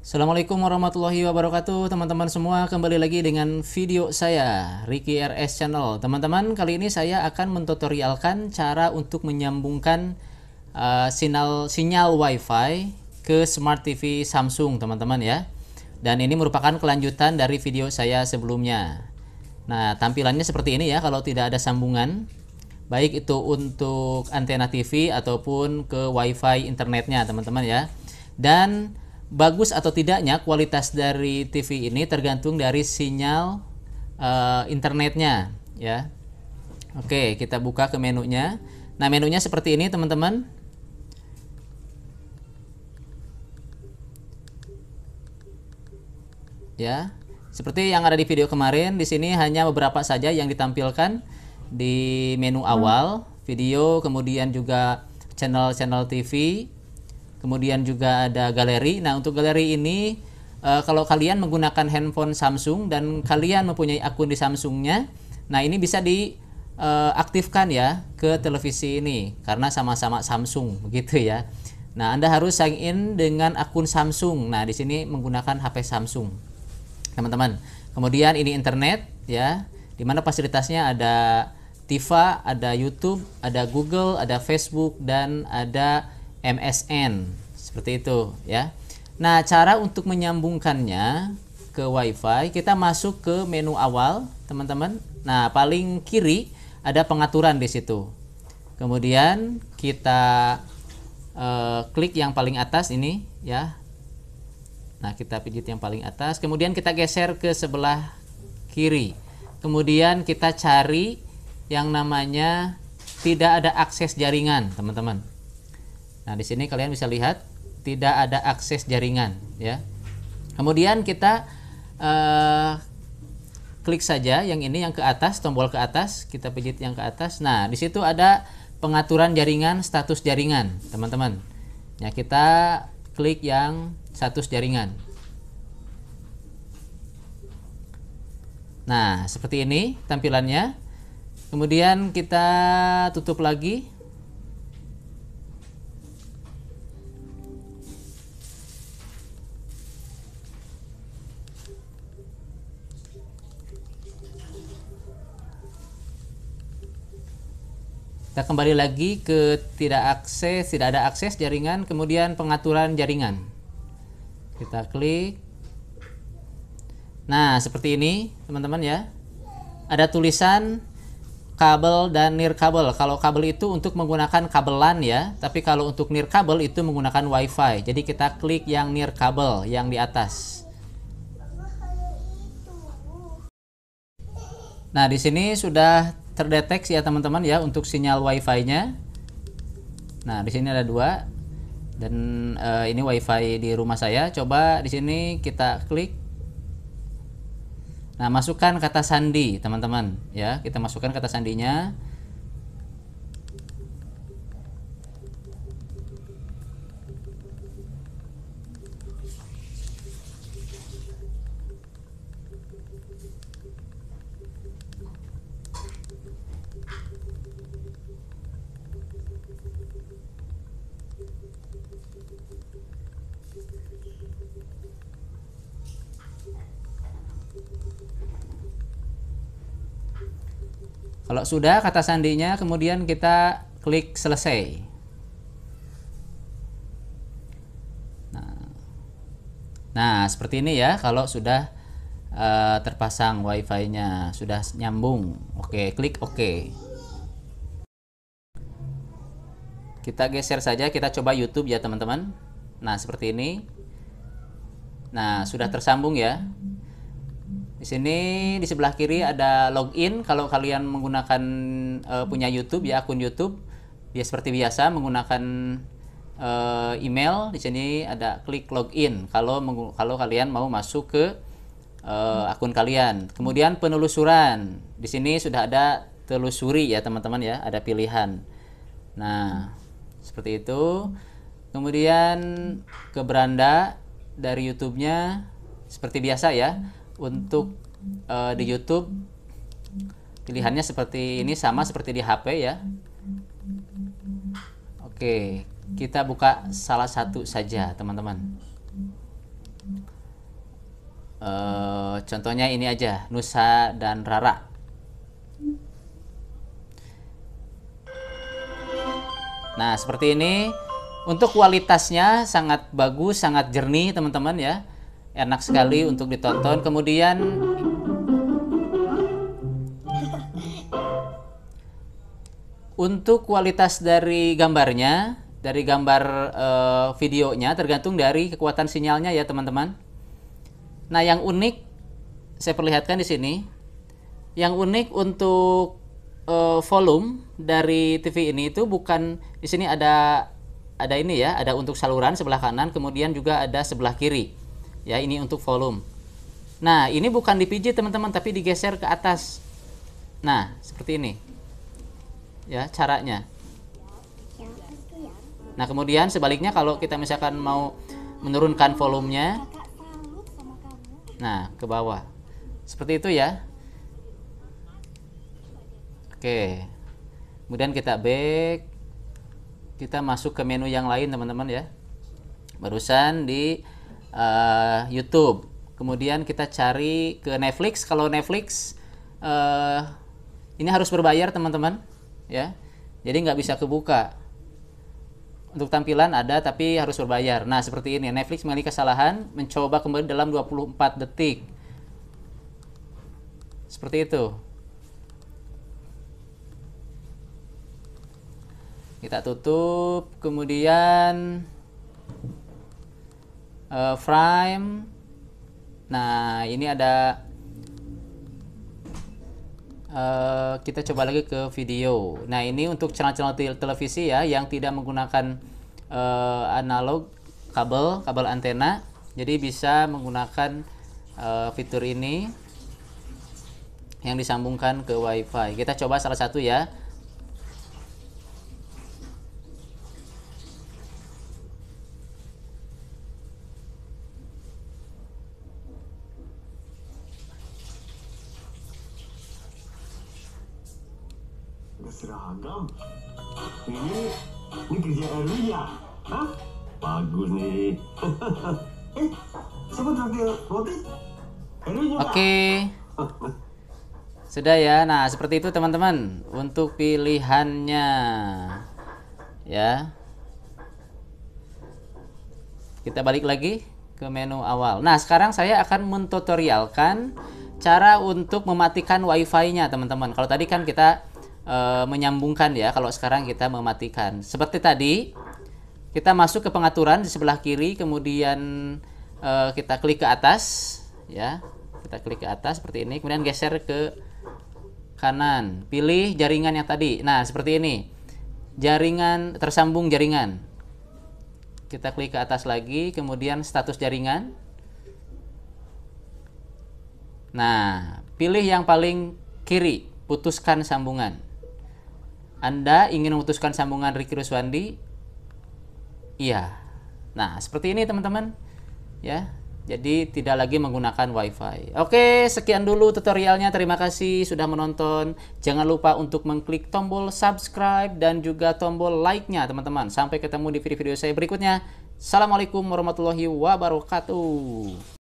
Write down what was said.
Assalamualaikum warahmatullahi wabarakatuh teman-teman semua kembali lagi dengan video saya Ricky RS Channel teman-teman kali ini saya akan mentutorialkan cara untuk menyambungkan uh, sinyal sinyal WiFi ke Smart TV Samsung teman-teman ya dan ini merupakan kelanjutan dari video saya sebelumnya nah tampilannya seperti ini ya kalau tidak ada sambungan baik itu untuk antena TV ataupun ke WiFi internetnya teman-teman ya dan bagus atau tidaknya kualitas dari TV ini tergantung dari sinyal uh, internetnya ya. Oke, kita buka ke menunya. Nah, menunya seperti ini, teman-teman. Ya. Seperti yang ada di video kemarin, di sini hanya beberapa saja yang ditampilkan di menu hmm. awal, video, kemudian juga channel-channel TV, Kemudian juga ada galeri. Nah, untuk galeri ini uh, kalau kalian menggunakan handphone Samsung dan kalian mempunyai akun di Samsungnya, nah ini bisa diaktifkan eh, uh, ya ke televisi ini karena sama-sama Samsung begitu ya. Nah, Anda harus sign in dengan akun Samsung. Nah, di sini menggunakan HP Samsung. Teman-teman. Kemudian ini internet ya, di mana fasilitasnya ada Tifa, ada YouTube, ada Google, ada Facebook dan ada MSN seperti itu ya. Nah, cara untuk menyambungkannya ke WiFi, kita masuk ke menu awal, teman-teman. Nah, paling kiri ada pengaturan di situ. Kemudian kita eh, klik yang paling atas ini ya. Nah, kita pijit yang paling atas, kemudian kita geser ke sebelah kiri. Kemudian kita cari yang namanya tidak ada akses jaringan, teman-teman. Nah, di sini kalian bisa lihat tidak ada akses jaringan ya. Kemudian kita eh, klik saja yang ini yang ke atas, tombol ke atas, kita pijit yang ke atas. Nah, di situ ada pengaturan jaringan, status jaringan, teman-teman. Ya, kita klik yang status jaringan. Nah, seperti ini tampilannya. Kemudian kita tutup lagi Kita kembali lagi ke tidak akses, tidak ada akses jaringan, kemudian pengaturan jaringan. Kita klik. Nah, seperti ini, teman-teman ya. Ada tulisan kabel dan nirkabel. Kalau kabel itu untuk menggunakan kabelan ya, tapi kalau untuk nirkabel itu menggunakan WiFi. Jadi kita klik yang nirkabel yang di atas. Nah, di sini sudah terdeteksi ya teman-teman ya untuk sinyal wifi-nya. Nah, di sini ada dua dan uh, ini wifi di rumah saya. Coba di sini kita klik. Nah, masukkan kata sandi, teman-teman, ya. Kita masukkan kata sandinya. Kalau sudah kata sandinya kemudian kita klik selesai. Nah, nah seperti ini ya kalau sudah uh, terpasang wifi-nya sudah nyambung. Oke, klik oke. OK. Kita geser saja, kita coba YouTube ya teman-teman. Nah, seperti ini. Nah, sudah tersambung ya. Di sini di sebelah kiri ada login kalau kalian menggunakan uh, punya YouTube ya akun YouTube. Ya seperti biasa menggunakan uh, email. Di sini ada klik login kalau kalau kalian mau masuk ke uh, akun kalian. Kemudian penelusuran. Di sini sudah ada telusuri ya teman-teman ya, ada pilihan. Nah, seperti itu kemudian ke beranda dari YouTube-nya seperti biasa ya untuk uh, di YouTube pilihannya seperti ini sama seperti di HP ya Oke kita buka salah satu saja teman-teman uh, contohnya ini aja Nusa dan Rara Nah, seperti ini untuk kualitasnya sangat bagus, sangat jernih teman-teman ya. Enak sekali untuk ditonton. Kemudian untuk kualitas dari gambarnya, dari gambar eh, videonya tergantung dari kekuatan sinyalnya ya teman-teman. Nah, yang unik saya perlihatkan di sini. Yang unik untuk uh, volume dari TV ini itu bukan di sini ada ada ini ya, ada untuk saluran sebelah kanan, kemudian juga ada sebelah kiri. Ya, ini untuk volume. Nah, ini bukan dipijit teman-teman, tapi digeser ke atas. Nah, seperti ini. Ya, caranya. Nah, kemudian sebaliknya kalau kita misalkan mau menurunkan volumenya. Nah, ke bawah. Seperti itu ya. Oke. Kemudian kita back. Kita masuk ke menu yang lain teman-teman ya. Barusan di uh, YouTube. Kemudian kita cari ke Netflix. Kalau Netflix uh, ini harus berbayar teman-teman ya. Jadi nggak bisa kebuka. Untuk tampilan ada tapi harus berbayar. Nah seperti ini Netflix mengalami kesalahan mencoba kembali dalam 24 detik. Seperti itu. kita tutup kemudian uh, frame nah ini ada uh, kita coba lagi ke video nah ini untuk channel-channel te televisi ya yang tidak menggunakan uh, analog kabel kabel antena jadi bisa menggunakan uh, fitur ini yang disambungkan ke wifi kita coba salah satu ya Ini, ini kerja ya? Hah? Bagus nih. eh, siapa traktir roti? Oke. Sudah ya. Nah, seperti itu teman-teman untuk pilihannya. Ya. Kita balik lagi ke menu awal. Nah, sekarang saya akan mentutorialkan cara untuk mematikan wi fi nya teman-teman. Kalau tadi kan kita Eh, menyambungkan ya kalau sekarang kita mematikan. Seperti tadi kita masuk ke pengaturan di sebelah kiri kemudian e, kita klik ke atas ya. Kita klik ke atas seperti ini kemudian geser ke kanan. Pilih jaringan yang tadi. Nah, seperti ini. Jaringan tersambung jaringan. Kita klik ke atas lagi kemudian status jaringan. Nah, pilih yang paling kiri, putuskan sambungan. Anda ingin memutuskan sambungan Ricky Ruswandi? Iya. Nah, seperti ini teman-teman. Ya. Jadi tidak lagi menggunakan WiFi. Oke, sekian dulu tutorialnya. Terima kasih sudah menonton. Jangan lupa untuk mengklik tombol subscribe dan juga tombol like-nya, teman-teman. Sampai ketemu di video-video saya berikutnya. Assalamualaikum warahmatullahi wabarakatuh.